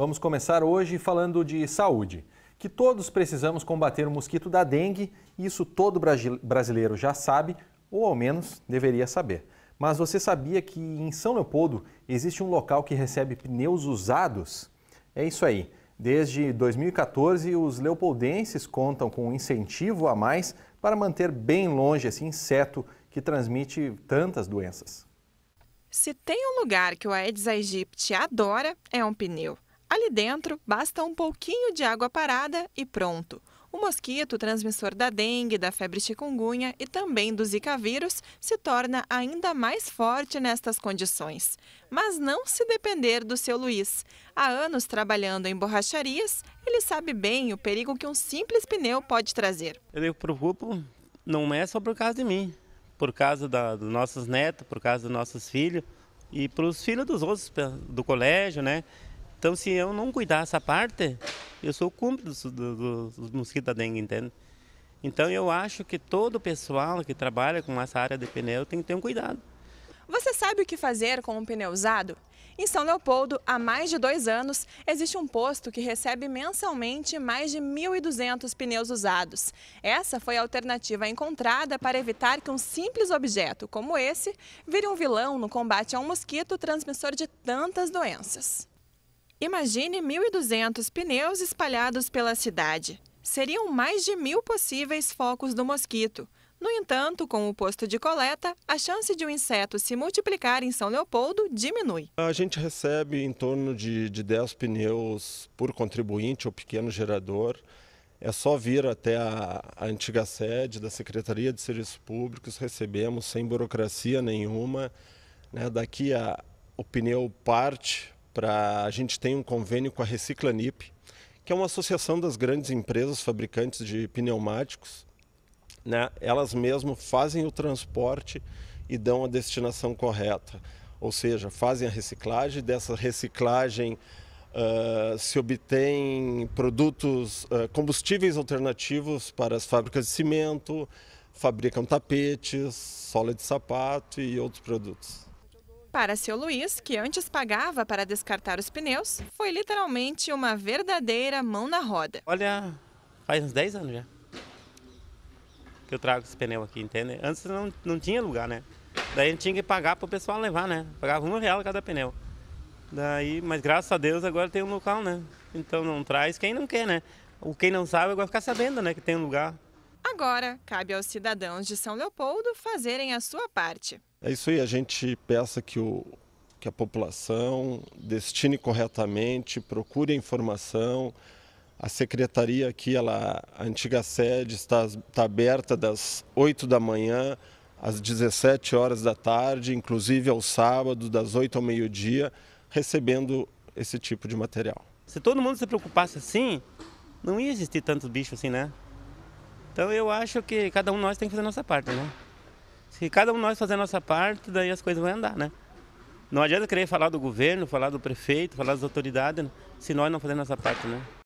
Vamos começar hoje falando de saúde, que todos precisamos combater o mosquito da dengue, isso todo brasileiro já sabe, ou ao menos deveria saber. Mas você sabia que em São Leopoldo existe um local que recebe pneus usados? É isso aí. Desde 2014, os leopoldenses contam com um incentivo a mais para manter bem longe esse inseto que transmite tantas doenças. Se tem um lugar que o Aedes aegypti adora, é um pneu. Ali dentro, basta um pouquinho de água parada e pronto. O mosquito transmissor da dengue, da febre chikungunya e também do Zika vírus se torna ainda mais forte nestas condições. Mas não se depender do seu Luiz. Há anos trabalhando em borracharias, ele sabe bem o perigo que um simples pneu pode trazer. Eu preocupo, não é só por causa de mim, por causa da, dos nossos netos, por causa dos nossos filhos e para os filhos dos outros do colégio, né? Então, se eu não cuidar essa parte, eu sou cúmplice dos do, do da dengue, entende? Então, eu acho que todo o pessoal que trabalha com essa área de pneu tem que ter um cuidado. Você sabe o que fazer com um pneu usado? Em São Leopoldo, há mais de dois anos, existe um posto que recebe mensalmente mais de 1.200 pneus usados. Essa foi a alternativa encontrada para evitar que um simples objeto como esse vire um vilão no combate a um mosquito transmissor de tantas doenças. Imagine 1.200 pneus espalhados pela cidade. Seriam mais de mil possíveis focos do mosquito. No entanto, com o posto de coleta, a chance de o um inseto se multiplicar em São Leopoldo diminui. A gente recebe em torno de, de 10 pneus por contribuinte ou pequeno gerador. É só vir até a, a antiga sede da Secretaria de Serviços Públicos, recebemos sem burocracia nenhuma. Né? Daqui a, o pneu parte a gente tem um convênio com a Reciclanip, que é uma associação das grandes empresas fabricantes de pneumáticos. Né? Elas mesmas fazem o transporte e dão a destinação correta. Ou seja, fazem a reciclagem, dessa reciclagem uh, se obtém produtos, uh, combustíveis alternativos para as fábricas de cimento, fabricam tapetes, sola de sapato e outros produtos. Para seu Luiz, que antes pagava para descartar os pneus, foi literalmente uma verdadeira mão na roda. Olha, faz uns 10 anos já que eu trago esse pneu aqui, entende? Antes não, não tinha lugar, né? Daí a gente tinha que pagar para o pessoal levar, né? Pagava um real cada pneu. Daí, mas graças a Deus agora tem um local, né? Então não traz quem não quer, né? O quem não sabe agora ficar sabendo, né? Que tem um lugar Agora, cabe aos cidadãos de São Leopoldo fazerem a sua parte. É isso aí, a gente peça que, o, que a população destine corretamente, procure a informação. A secretaria aqui, ela, a antiga sede, está, está aberta das 8 da manhã às 17 horas da tarde, inclusive ao sábado, das 8 ao meio-dia, recebendo esse tipo de material. Se todo mundo se preocupasse assim, não ia existir tantos bichos assim, né? Então eu acho que cada um de nós tem que fazer a nossa parte, né? Se cada um de nós fazer a nossa parte, daí as coisas vão andar, né? Não adianta querer falar do governo, falar do prefeito, falar das autoridades, né? se nós não fazermos a nossa parte, né?